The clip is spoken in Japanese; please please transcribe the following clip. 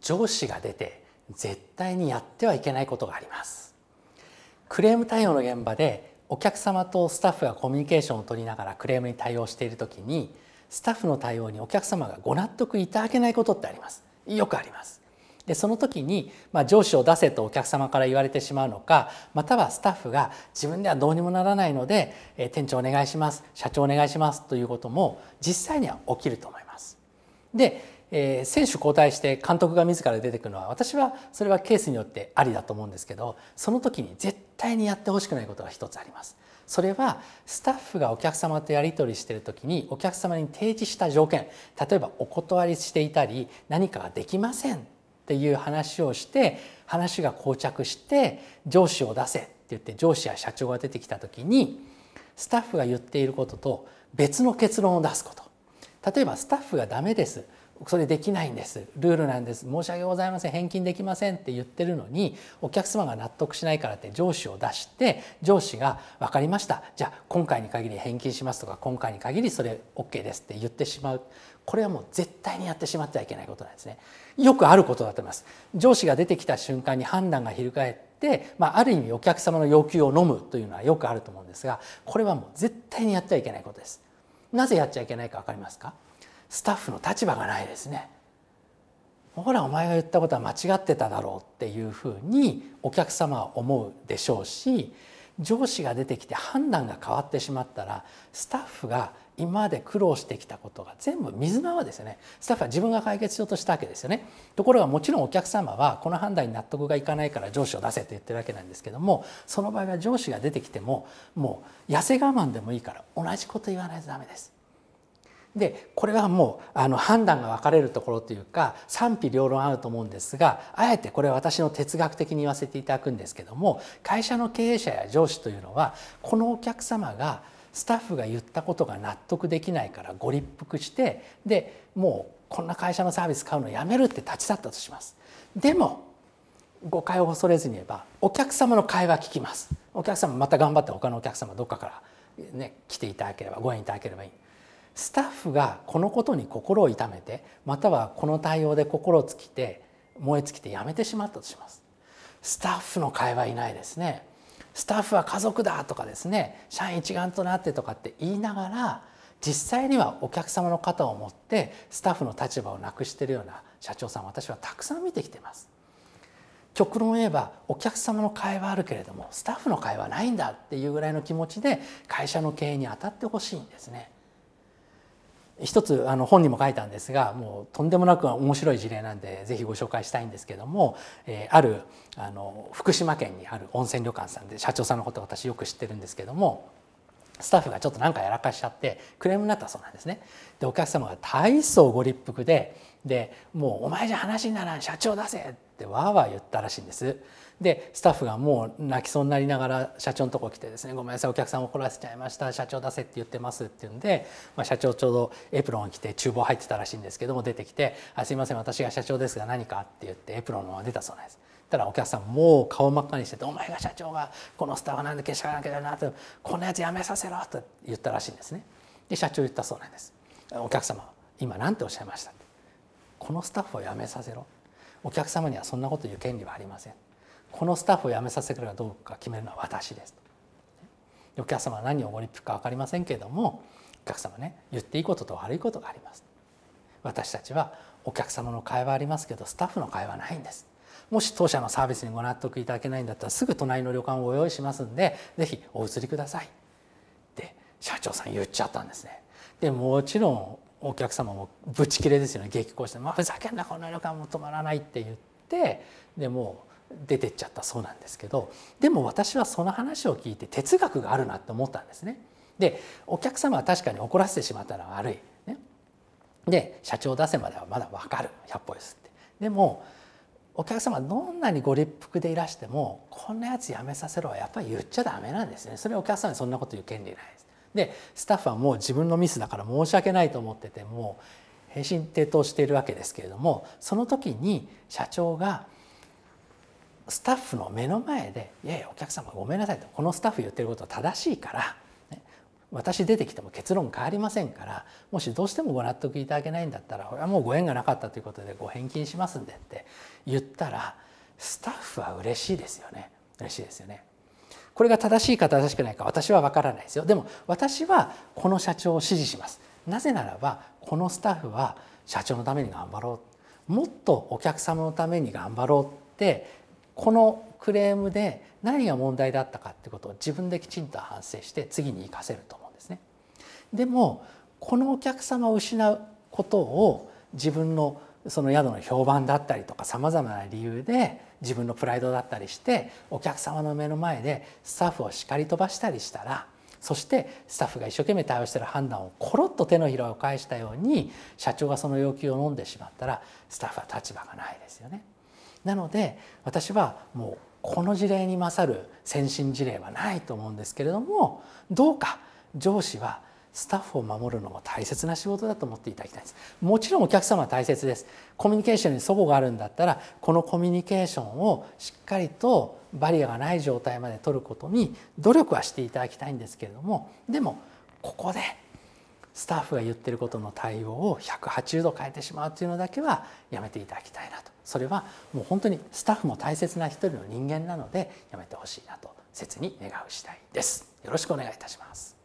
上司が出て絶対にやってはいけないことがありますクレーム対応の現場でお客様とスタッフがコミュニケーションを取りながらクレームに対応している時にスタッフの対応にお客様がご納得いただけないことってありますよくありますでその時に、まあ、上司を出せとお客様から言われてしまうのかまたはスタッフが自分ではどうにもならないので、え店長お願いします社長お願いしますということも実際には起きると思います。でえー、選手交代して監督が自ら出てくるのは私はそれはケースによってありだと思うんですけどその時に絶対にやってほしくないことが一つあります。それはスタッフがお客様とやり取りしている時にお客様に提示した条件例えばお断りしていたり何かができませんっていう話をして話が膠着して上司を出せって言って上司や社長が出てきた時にスタッフが言っていることと別の結論を出すこと例えばスタッフがダメですそれできないんですルールなんです申し訳ございません返金できませんって言ってるのにお客様が納得しないからって上司を出して上司が分かりましたじゃあ今回に限り返金しますとか今回に限りそれ OK ですって言ってしまうこれはもう絶対にやってしまってはいけないことなんですねよくあることだと思います上司が出てきた瞬間に判断が翻ってまあ、ある意味お客様の要求を飲むというのはよくあると思うんですがこれはもう絶対にやってはいけないことですなぜやっちゃいけないか分かりますかスタッフの立場がないですねほらお前が言ったことは間違ってただろうっていうふうにお客様は思うでしょうし上司が出てきて判断が変わってしまったらスタッフが今まで苦労してきたことが全部水の泡ですよねスタッフは自分が解決しようとしたわけですよねところがもちろんお客様はこの判断に納得がいかないから上司を出せと言ってるわけなんですけどもその場合は上司が出てきてももう痩せ我慢でもいいから同じこと言わないとダメですでこれはもうあの判断が分かれるところというか賛否両論あると思うんですがあえてこれは私の哲学的に言わせていただくんですけども会社の経営者や上司というのはこのお客様がスタッフが言ったことが納得できないからご立腹してでもうこんな会社のサービス買うのやめるって立ち去ったとします。でも誤解を恐れずに言えばお客様の会話聞きます。お客様また頑張って他のお客様どっかからね来ていただければご縁いただければいい。スタッフがこのことに心を痛めてまたはこの対応で心を尽きて燃え尽きてやめてしまったとしますスタッフの会話いないですねスタッフは家族だとかですね社員一丸となってとかって言いながら実際にはお客様の肩を持ってスタッフの立場をなくしているような社長さん私はたくさん見てきてます。極論言えばお客様の会話あるけれどもスタッフの会話ないんだっていうぐらいの気持ちで会社の経営に当たってほしいんですね。一つあの本にも書いたんですがもうとんでもなく面白い事例なんでぜひご紹介したいんですけども、えー、あるあの福島県にある温泉旅館さんで社長さんのこと私よく知ってるんですけどもスタッフがちょっと何かやらかしちゃってクレームになったそうなんですね。でお客様が大層ご立腹ででもう「お前じゃ話にならん社長出せ!」ってわーわー言ったらしいんです。でスタッフがもう泣きそうになりながら社長のとこ来てですね「ごめんなさいお客さん怒らせちゃいました社長出せって言ってます」って言うんで、まあ、社長ちょうどエプロン着て厨房入ってたらしいんですけども出てきて「あすいません私が社長ですが何か?」って言ってエプロンのまま出たそうなんです。たらお客さんもう顔真っ赤にしてて「お前が社長がこのスターはなんで消しかなきゃな」って「こんなやつやめさせろ」と言ったらしいんですね。で社長言ったそうなんです。お客様今何ておっしゃいましたこのスタッフを辞めさせろお客様にはそんなこと言う権利はありませんこのスタッフを辞めさせてくれるかどうか決めるのは私ですお客様は何をおごりっか分かりませんけれどもお客様ね言っていいことと悪いことがあります私たちはお客様の会話ありますけどスタッフの会話ないんですもし当社のサービスにご納得いただけないんだったらすぐ隣の旅館をご用意しますんでぜひお移りくださいって社長さん言っちゃったんですねでもちろんお客様もぶち切れですよね激高して「まあ、ふざけんなこんな旅館も止まらない」って言ってでもう出てっちゃったそうなんですけどでも私はその話を聞いて哲学があるなって思ったんですね。でお客様は確かに怒らせてしまったのは悪い。ね、で社長出せまではまだ分かる1歩ですって。でもお客様どんなにご立腹でいらしてもこんなやつやめさせろはやっぱり言っちゃダメなんですねそれお客様にそんなこと言う権利ないですでスタッフはもう自分のミスだから申し訳ないと思っててもう平身低頭しているわけですけれどもその時に社長がスタッフの目の前で「いやいやお客様ごめんなさい」と「このスタッフ言ってることは正しいから」私出てきても結論変わりませんからもしどうしてもご納得いただけないんだったらこれはもうご縁がなかったということでご返金しますんでって言ったらスタッフは嬉しいですよね嬉しいですよね。これが正しいか正しくないか私は分からないですよでも私はこの社長を支持しますなぜならばこのスタッフは社長のために頑張ろうもっとお客様のために頑張ろうってこのクレームで何が問題だったかってことを自分できちんと反省して次に生かせると思うんですね。でもこのお客様を失うことを自分のその宿の評判だったりとかさまざまな理由で自分のプライドだったりしてお客様の目の前でスタッフを叱り飛ばしたりしたらそしてスタッフが一生懸命対応してる判断をコロッと手のひらを返したように社長がその要求を飲んでしまったらスタッフは立場がないですよね。なので私はもうこの事例に勝る先進事例はないと思うんですけれどもどうか上司はスタッフを守るのも大切な仕事だと思っていただきたいですもちろんお客様は大切ですコミュニケーションに齟齬があるんだったらこのコミュニケーションをしっかりとバリアがない状態まで取ることに努力はしていただきたいんですけれどもでもここでスタッフが言ってることの対応を180度変えてしまうというのだけはやめていただきたいなとそれはもう本当にスタッフも大切な一人の人間なのでやめてほしいなと切に願う次第ですよろしくお願いいたします